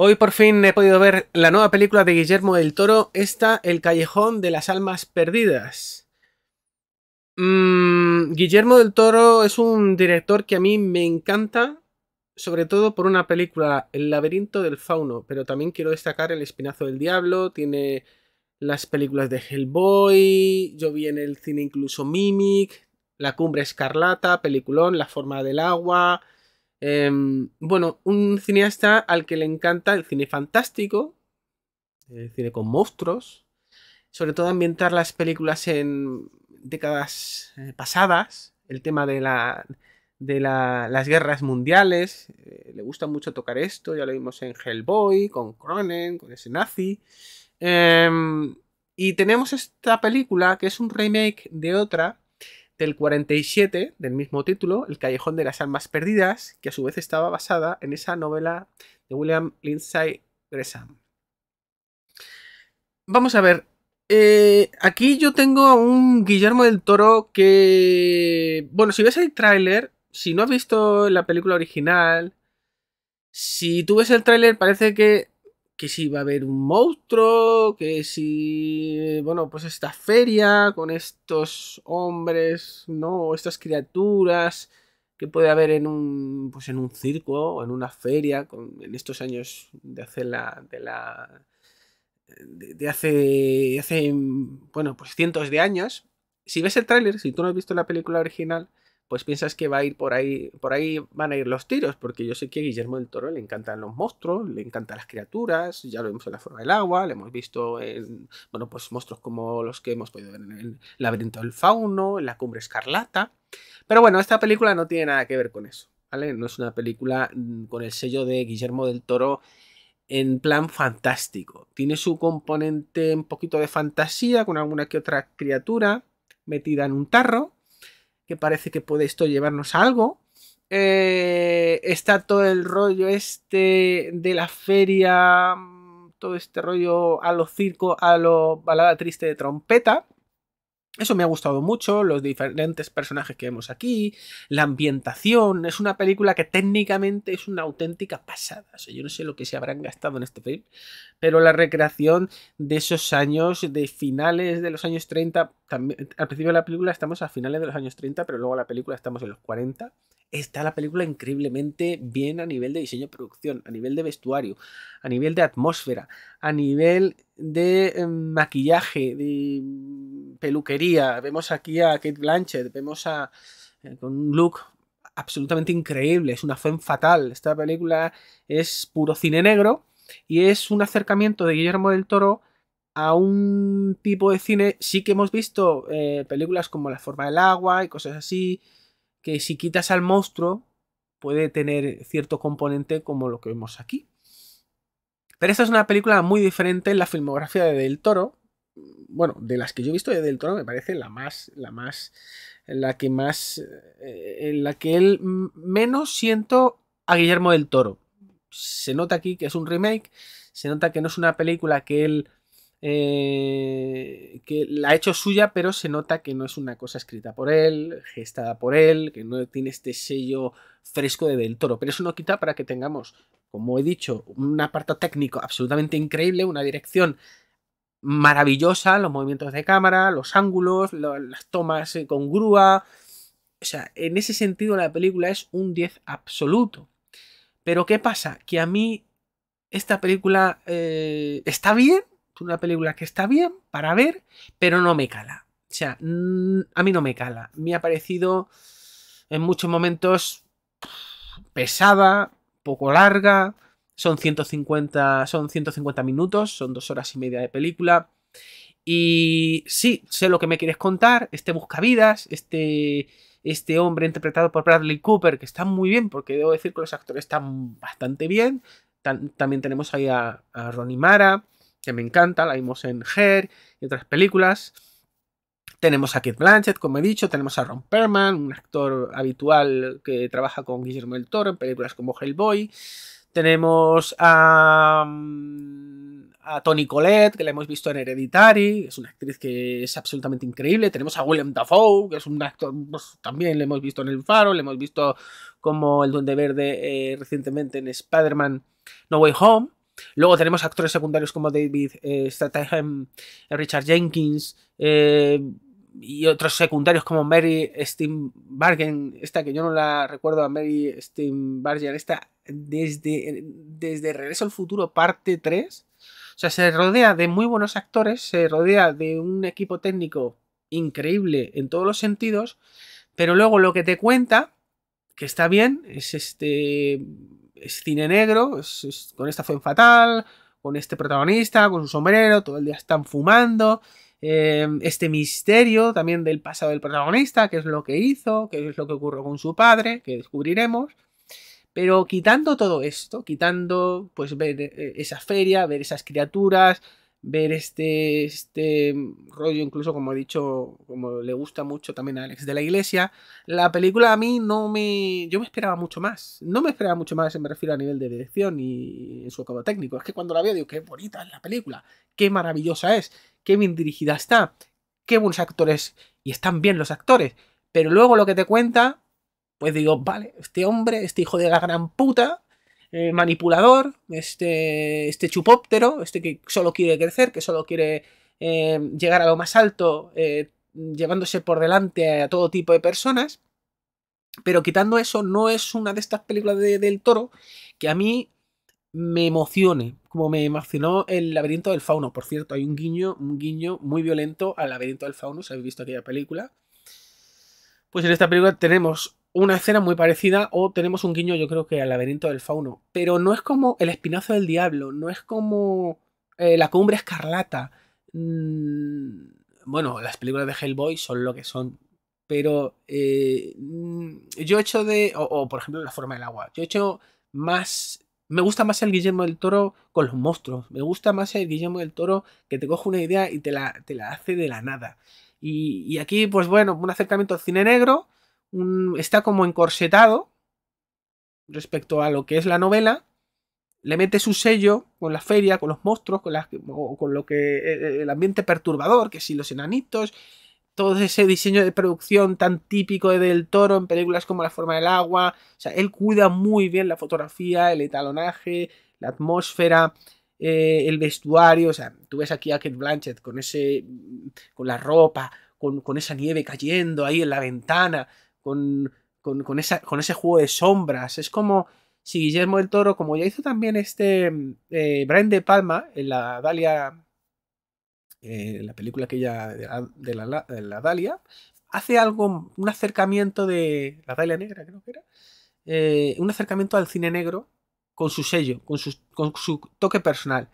Hoy por fin he podido ver la nueva película de Guillermo del Toro, esta El Callejón de las Almas Perdidas. Mm, Guillermo del Toro es un director que a mí me encanta, sobre todo por una película, El laberinto del fauno, pero también quiero destacar El espinazo del diablo, tiene las películas de Hellboy, yo vi en el cine incluso Mimic, La cumbre escarlata, peliculón, La forma del agua, Em, bueno, un cineasta al que le encanta el cine fantástico, el cine con monstruos, sobre todo ambientar las películas en décadas eh, pasadas, el tema de, la, de las guerras mundiales, eh, le gusta mucho tocar esto, ya lo vimos en Hellboy, con Cronen, con ese nazi. Em, y tenemos esta película que es un remake de otra del 47, del mismo título, El Callejón de las Almas Perdidas, que a su vez estaba basada en esa novela de William Lindsay Gresham. Vamos a ver. Eh, aquí yo tengo a un Guillermo del Toro que. Bueno, si ves el tráiler, si no has visto la película original, si tú ves el tráiler, parece que que si va a haber un monstruo, que si, bueno, pues esta feria con estos hombres, ¿no? Estas criaturas que puede haber en un, pues en un circo o en una feria, con, en estos años de hace la, de la, de, hace, hace, bueno, pues cientos de años. Si ves el tráiler, si tú no has visto la película original, pues piensas que va a ir por ahí, por ahí van a ir los tiros, porque yo sé que a Guillermo del Toro le encantan los monstruos, le encantan las criaturas, ya lo vimos en La Forma del Agua, le hemos visto en, bueno, pues monstruos como los que hemos podido ver en El Laberinto del Fauno, en La Cumbre Escarlata, pero bueno, esta película no tiene nada que ver con eso, ¿vale? No es una película mm, con el sello de Guillermo del Toro en plan fantástico. Tiene su componente un poquito de fantasía, con alguna que otra criatura metida en un tarro, que parece que puede esto llevarnos a algo. Eh, está todo el rollo este de la feria, todo este rollo a lo circo, a lo balada triste de trompeta. Eso me ha gustado mucho, los diferentes personajes que vemos aquí, la ambientación. Es una película que técnicamente es una auténtica pasada. yo no sé lo que se habrán gastado en este film, pero la recreación de esos años, de finales de los años 30, al principio de la película estamos a finales de los años 30, pero luego la película estamos en los 40. Está la película increíblemente bien a nivel de diseño y producción, a nivel de vestuario, a nivel de atmósfera, a nivel de em, maquillaje, de mm, peluquería. Vemos aquí a Kate Blanchett, vemos a eh, con un look absolutamente increíble, es una femme fatal. Esta película es puro cine negro y es un acercamiento de Guillermo del Toro a un tipo de cine, sí que hemos visto eh, películas como La forma del agua y cosas así, que si quitas al monstruo puede tener cierto componente como lo que vemos aquí. Pero esta es una película muy diferente en la filmografía de Del Toro. Bueno, de las que yo he visto de Del Toro me parece la más, la más, la que más, eh, en la que él menos siento a Guillermo del Toro. Se nota aquí que es un remake, se nota que no es una película que él eh, que la ha hecho suya, pero se nota que no es una cosa escrita por él, gestada por él, que no tiene este sello fresco de Del Toro. Pero eso no quita para que tengamos, como he dicho, un apartado técnico absolutamente increíble, una dirección maravillosa, los movimientos de cámara, los ángulos, las tomas eh, con grúa. O sea, en ese sentido la película es un 10 absoluto. Pero ¿qué pasa? Que a mí esta película eh, está bien, una película que está bien para ver, pero no me cala. O sea, a mí no me cala. Me ha parecido en muchos momentos pesada, poco larga. Son 150, son minutos, son dos horas y media de película. Y sí, sé lo que me quieres contar. Este buscavidas, este, este hombre interpretado por Bradley Cooper, que está muy bien, porque debo decir que los actores están bastante bien. también tenemos ahí a, a Ronnie Mara que me encanta, la vimos en Her y otras películas. Tenemos a Kit Blanchett, como he dicho, tenemos a Ron Perman, un actor habitual que trabaja con Guillermo del Toro en películas como Hellboy. Tenemos a, mm, a Tony Collette, que la hemos visto en Hereditary, es una actriz que es absolutamente increíble. Tenemos a William Dafoe, que es un actor, pues, también le hemos visto en El Faro, le hemos visto como El Duende Verde eh, recientemente en Spider-Man No Way Home. Luego tenemos actores secundarios como David eh, Richard Jenkins eh, y otros secundarios como Mary Steenbargen, esta que yo no la recuerdo a Mary Steenbargen, esta desde, desde Regreso al Futuro parte 3. O sea, se rodea de muy buenos actores, se rodea de un equipo técnico increíble en todos los sentidos, pero luego lo que te cuenta, que está bien, es este cine negro, con esta fue fatal, con este protagonista, con su sombrero, todo el día están fumando. Em, este misterio también del pasado del protagonista, qué es lo que hizo, qué es lo que ocurrió con su padre, que descubriremos. Pero quitando todo esto, quitando pues ver eh, esa feria, ver esas criaturas, ver este, este rollo, incluso como he dicho, como le gusta mucho también a Alex de la Iglesia, la película a mí no me... yo me esperaba mucho más, no me esperaba mucho más, me refiero a nivel de dirección y en su acabado técnico, es que cuando la veo digo, qué bonita es la película, qué maravillosa es, qué bien dirigida está, qué buenos actores, y están bien los actores, pero luego lo que te cuenta, pues digo, vale, este hombre, este hijo de la gran puta, eh, manipulador, este, este chupóptero, este que solo quiere crecer, que solo quiere eh, llegar a lo más alto, eh, llevándose por delante a todo tipo de personas. Pero quitando eso, no es una de estas películas del toro que a mí me emocione, como me emocionó el laberinto del fauno. Por cierto, hay un guiño, un guiño muy violento al laberinto del fauno, si habéis visto aquella película. Pues en esta película tenemos una escena muy parecida o tenemos un guiño yo creo que al laberinto del fauno, pero no es como el espinazo del diablo, no es como eh, la cumbre escarlata. Mm, bueno, las películas de Hellboy son lo que son, pero eh, yo he hecho de, o, por ejemplo la forma del agua, yo he hecho más, me gusta más el Guillermo del Toro con los monstruos, me gusta más el Guillermo del Toro que te coge una idea y te la, hace de la nada. Y, y aquí, pues bueno, un acercamiento al cine negro está como encorsetado respecto a lo que es la novela, le mete su sello con la feria, con los monstruos, con, con lo que e, e, el ambiente perturbador, que si los enanitos, todo ese diseño de producción tan típico del Toro en películas como La forma del agua, o sea, él cuida muy bien la fotografía, el etalonaje, la atmósfera, eh, el vestuario, o sea, tú ves aquí a Kate Blanchett con ese, con la ropa, con, con esa nieve cayendo ahí en la ventana, con, esa, con ese juego de sombras. Es como si Guillermo del Toro, como ya hizo también este eh, Brian De Palma en la Dalia, eh, la película aquella de la, de, la, Dalia, hace algo, un acercamiento de la Dalia Negra, que era, eh, un acercamiento al cine negro con su sello, con su, con su toque personal.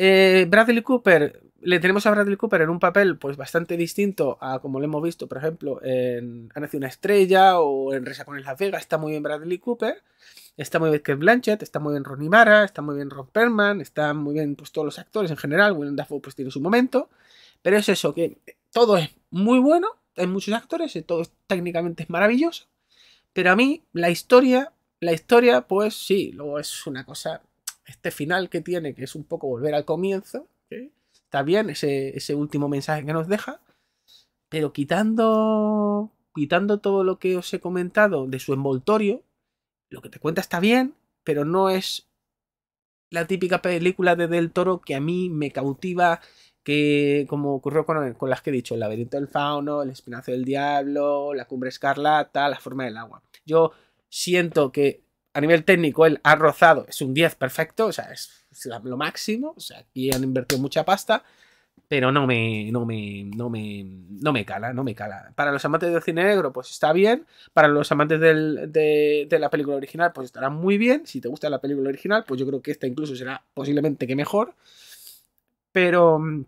Bradley Cooper le tenemos a Bradley Cooper en un papel pues bastante distinto a como lo hemos visto, por ejemplo, en Ha nacido una estrella o en Resa con Las Vegas. Está muy bien Bradley Cooper, está muy bien Ken Blanchett, está muy bien Ronnie Mara, está muy bien Ron Perlman, está muy bien pues, todos los actores en general. William Dafoe pues tiene su momento, pero es eso, que todo es muy bueno, hay muchos actores, todo técnicamente es maravilloso, pero a mí la historia, la historia pues sí, luego es una cosa, este final que tiene, que es un poco volver al comienzo, Está bien ese, ese último mensaje que nos deja, pero quitando, quitando todo lo que os he comentado de su envoltorio, lo que te cuenta está bien, pero no es la típica película de Del Toro que a mí me cautiva, que como ocurrió con, con las que he dicho, El laberinto del fauno, El espinazo del diablo, La cumbre escarlata, La forma del agua. Yo siento que a nivel técnico él ha rozado, es un 10 perfecto, o sea, es lo máximo, o sea, aquí han invertido mucha pasta, pero no me, no me, no me, no me cala, no me cala. Para los amantes del cine negro, pues está bien, para los amantes de, de, la película original, pues estará muy bien, si te gusta la película original, pues yo creo que esta incluso será posiblemente que mejor, pero... Mm,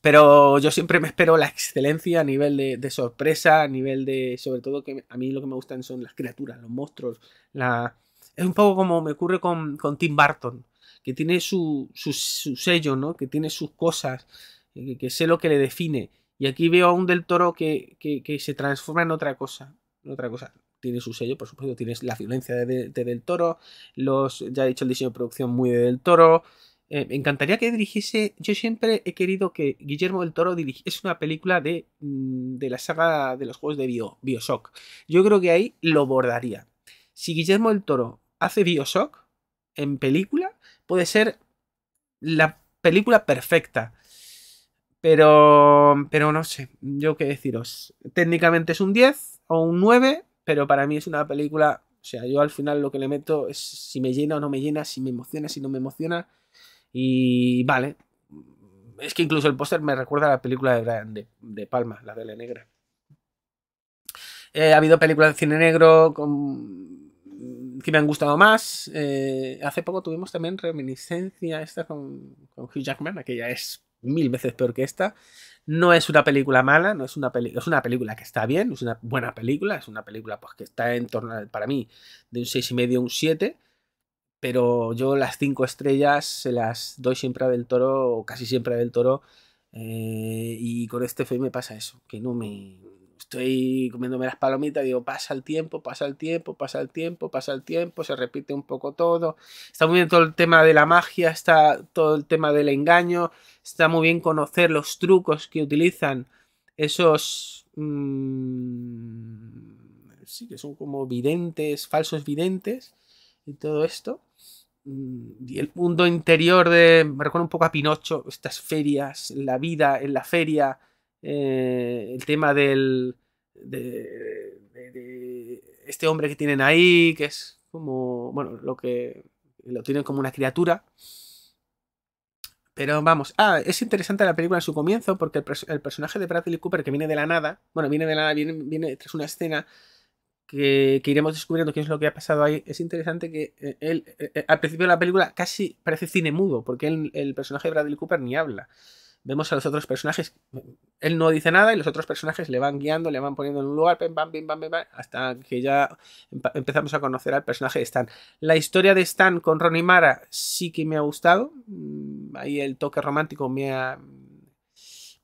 pero yo siempre me espero la excelencia a nivel de, sorpresa, a nivel de. Sobre todo que a mí lo que me gustan son las criaturas, los monstruos. La... Es un poco como me ocurre con, con Tim Burton, que tiene su, su, sello, ¿no? Que tiene sus cosas, eh, que, sé lo que le define. Y aquí veo a un del toro que, que, se transforma en otra cosa. En otra cosa tiene su sello, por supuesto, tienes la violencia de, Del Toro, los, ya he dicho, el diseño de producción muy de Del Toro, eh, me encantaría que dirigiese. Yo siempre he querido que Guillermo del Toro dirigiese una película de, mm, de la saga de los juegos de Bio, Bioshock. Yo creo que ahí lo bordaría. Si Guillermo del Toro hace Bioshock en película, puede ser la película perfecta. Pero, pero no sé, yo qué deciros. Técnicamente es un 10 o un 9, pero para mí es una película. O sea, yo al final lo que le meto es si me llena o no me llena, si me emociona, si no me emociona. Y vale. Es que incluso el póster me recuerda a la película de, Brian de, Palma, la de la negra. Eh, ha habido películas de cine negro que me han gustado más. Eh, hace poco tuvimos también reminiscencia esta con, Hugh Jackman, aquella es mil veces peor que esta. No es una película mala, no es una película, es una película que está bien, es una buena película, es una película pues, que está en torno, a, para mí, de un 6,5 a un 7 pero yo las cinco estrellas se las doy siempre a Del Toro, o casi siempre a Del Toro, eh, y con este fe me pasa eso, que no me... Estoy comiéndome las palomitas, digo, pasa el tiempo, pasa el tiempo, pasa el tiempo, pasa el tiempo, se repite un poco todo. Está muy bien todo el tema de la magia, está todo el tema del engaño, está muy bien conocer los trucos que utilizan esos... Mm, sí, que son como videntes, falsos videntes y todo esto. Mm, y el mundo interior de, me recuerda un poco a Pinocho, estas ferias, la vida en la feria, eh, el tema del, de, de, este hombre que tienen ahí, que es como, bueno, lo que lo tienen como una criatura. Pero vamos, ah, es interesante la película en su comienzo porque el, personaje de Bradley Cooper que viene de la nada, bueno, viene de la nada, viene tras una escena que, iremos descubriendo qué es lo que ha pasado ahí, es interesante que eh, él, eh, eh, al principio de la película, casi parece cine mudo, porque el personaje de Bradley Cooper ni habla. Vemos a los otros personajes, él no dice nada y los otros personajes le van guiando, le van poniendo en un lugar, hasta que ya empezamos a conocer al personaje de Stan. La historia de Stan con Ronnie Mara sí que me ha gustado, mm, ahí el toque romántico me ha,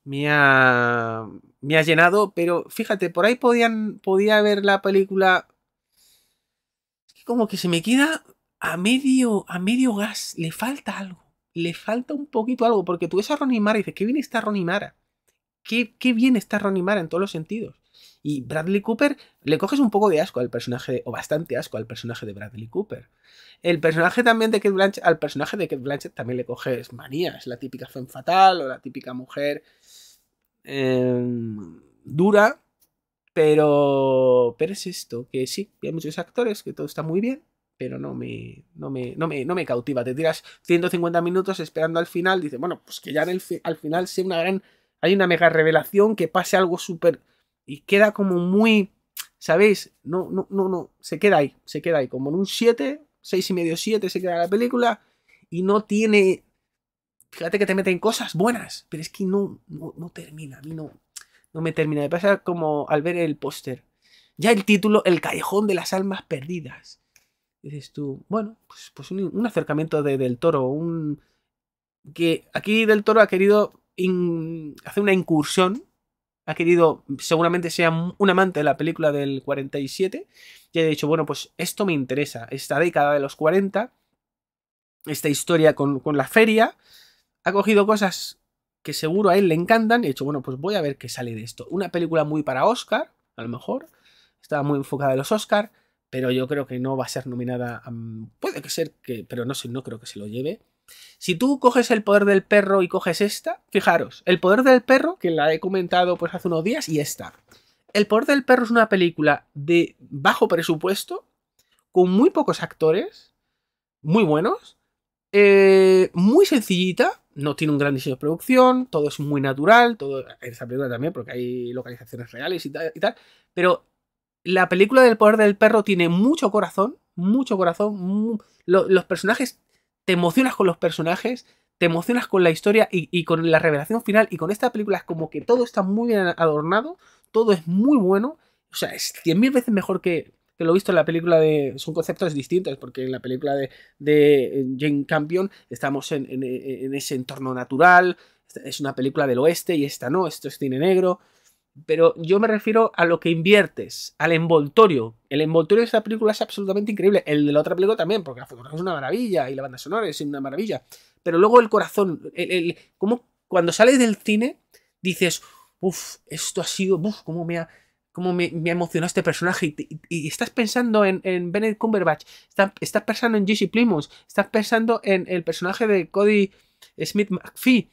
me ha, llenado, pero fíjate, por ahí podían, podía ver la película. Es que como que se me queda a medio, a medio gas, le falta algo, le falta un poquito algo, porque tú ves a Ronnie Mara y dices, qué bien está Ronnie Mara, qué, bien está Ronnie Mara en todos los sentidos. Y Bradley Cooper, le coges un poco de asco al personaje, o bastante asco al personaje de Bradley Cooper. El personaje también de Kate Blanchett, al personaje de Kate Blanchett también le coges manías, la típica femme fatal o la típica mujer Em, dura, pero, pero es esto, que sí, hay muchos actores, que todo está muy bien, pero no me, no me, no me, no me cautiva. Te tiras 150 minutos esperando al final, dices, bueno, pues que ya en el al final sea una gran... Hay una mega revelación, que pase algo súper... Y queda como muy... ¿Sabéis? No, no, no, no. Se queda ahí. Se queda ahí. Como en un 7, 6 y medio, 7 se queda la película. Y no tiene fíjate que te meten cosas buenas, pero es que no, no, termina, a mí no, no me termina. Me pasa como al ver el póster. Ya el título, El Callejón de las Almas Perdidas. Dices tú, bueno, pues, pues un, acercamiento de, del toro, un... que aquí del toro ha querido hacer una incursión, ha querido, seguramente sea un amante de la película del 47, y ha dicho, bueno, pues esto me interesa, esta década de los 40, esta historia con, con la feria, ha cogido cosas que seguro a él le encantan y ha dicho, bueno, pues voy a ver qué sale de esto. Una película muy para Oscar, a lo mejor. Estaba muy enfocada en los Oscar, pero yo creo que no va a ser nominada. Puede que ser que, pero no, sé, no creo que se lo lleve. Si tú coges el poder del perro y coges esta, fijaros, el poder del perro, que la he comentado pues hace unos días, y esta. El poder del perro es una película de bajo presupuesto, con muy pocos actores, muy buenos, eh, muy sencillita, no tiene un gran diseño de producción, todo es muy natural, todo en esta película también, porque hay localizaciones reales y tal, y tal, pero la película del poder del perro tiene mucho corazón, mucho corazón, los personajes, te emocionas con los personajes, te emocionas con la historia y, y, con la revelación final, y con esta película es como que todo está muy bien adornado, todo es muy bueno, o sea, es 100.000 veces mejor que que lo he visto en la película de... Son conceptos distintos, porque en la película de, eh, Jane Campion estamos en, en, ese entorno natural, es una película del oeste y esta no, esto es cine negro. Pero yo me refiero a lo que inviertes, al envoltorio. El envoltorio de esta película es absolutamente increíble. El de la otra película también, porque la fotografía es una maravilla y la banda sonora es una maravilla. Pero luego el corazón, el, como cuando sales del cine dices, uff, esto ha sido, uff, cómo me ha, cómo me, emocionó este personaje. Y, estás pensando en, Benedict Cumberbatch, estás, pensando en Jesse Plymouth, estás pensando en el personaje de Cody Smith McPhee.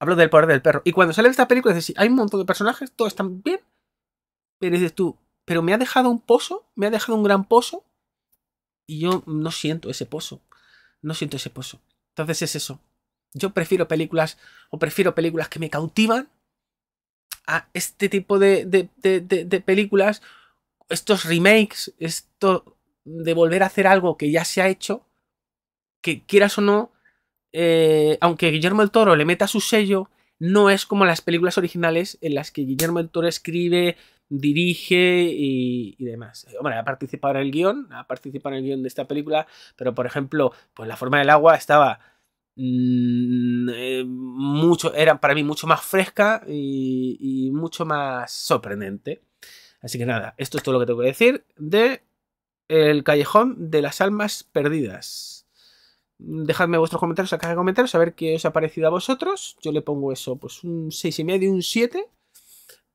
Hablo del poder del perro. Y cuando sale esta película, dices, hay un montón de personajes, todos están bien. Pero dices tú, pero me ha dejado un pozo, me ha dejado un gran pozo. Y yo no siento ese pozo. No siento ese pozo. Entonces es eso. Yo prefiero películas, o prefiero películas que me cautivan, este tipo de, películas, estos remakes, esto de volver a hacer algo que ya se ha hecho, que quieras o no, eh, aunque Guillermo el Toro le meta su sello, no es como las películas originales en las que Guillermo el Toro escribe, dirige y, y demás. Eh, hombre, ha participado en el guión, ha participado en el guión de esta película, pero por ejemplo, pues La forma del agua estaba Mm, eh, mucho, eran para mí mucho más fresca y, mucho más sorprendente. Así que nada, esto es todo lo que tengo que decir de El Callejón de las Almas Perdidas. Dejadme vuestros comentarios acá de comentarios, a ver qué os ha parecido a vosotros. Yo le pongo eso, pues un 6,5, un 7,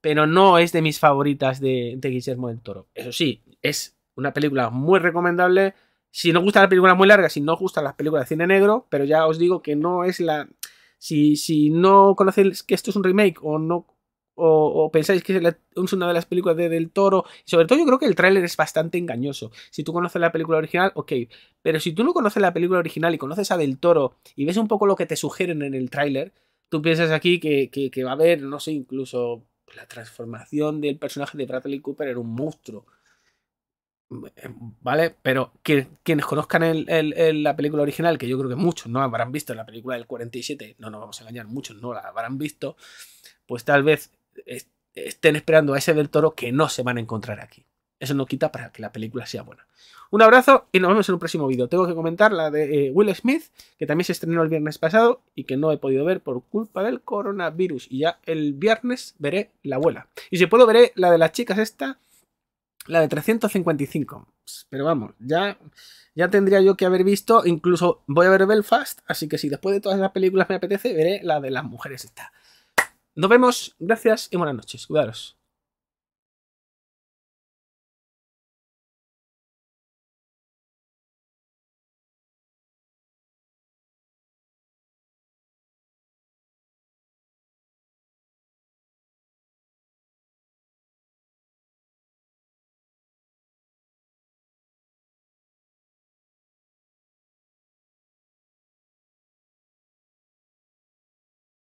pero no es de mis favoritas de, de Guillermo del Toro. Eso sí, es una película muy recomendable si no gusta la película muy larga, si no gustan las películas de cine negro, pero ya os digo que no es la. Si, si no conocéis que esto es un remake o no. O, pensáis que es, una de las películas de Del Toro. sobre todo, yo creo que el tráiler es bastante engañoso. Si tú conoces la película original, ok. Pero si tú no conoces la película original y conoces a Del Toro y ves un poco lo que te sugieren en el tráiler, tú piensas aquí que, que, que va a haber, no sé, incluso la transformación del personaje de Bradley Cooper en un monstruo. ¿Vale? Pero quienes conozcan el, la película original, que yo creo que muchos no habrán visto, la película del 47, no nos vamos a engañar, muchos no la habrán visto, pues tal vez estén esperando a ese del toro que no se van a encontrar aquí. Eso no quita para que la película sea buena. Un abrazo y nos vemos en un próximo vídeo. Tengo que comentar la de eh, Will Smith, que también se estrenó el viernes pasado y que no he podido ver por culpa del coronavirus. Y ya el viernes veré la abuela. Y si puedo, veré la de las chicas esta la de 355. Pero vamos, ya, ya tendría yo que haber visto, incluso voy a ver Belfast, así que si después de todas las películas me apetece, veré la de las mujeres esta. Nos vemos, gracias y buenas noches. Cuidaros.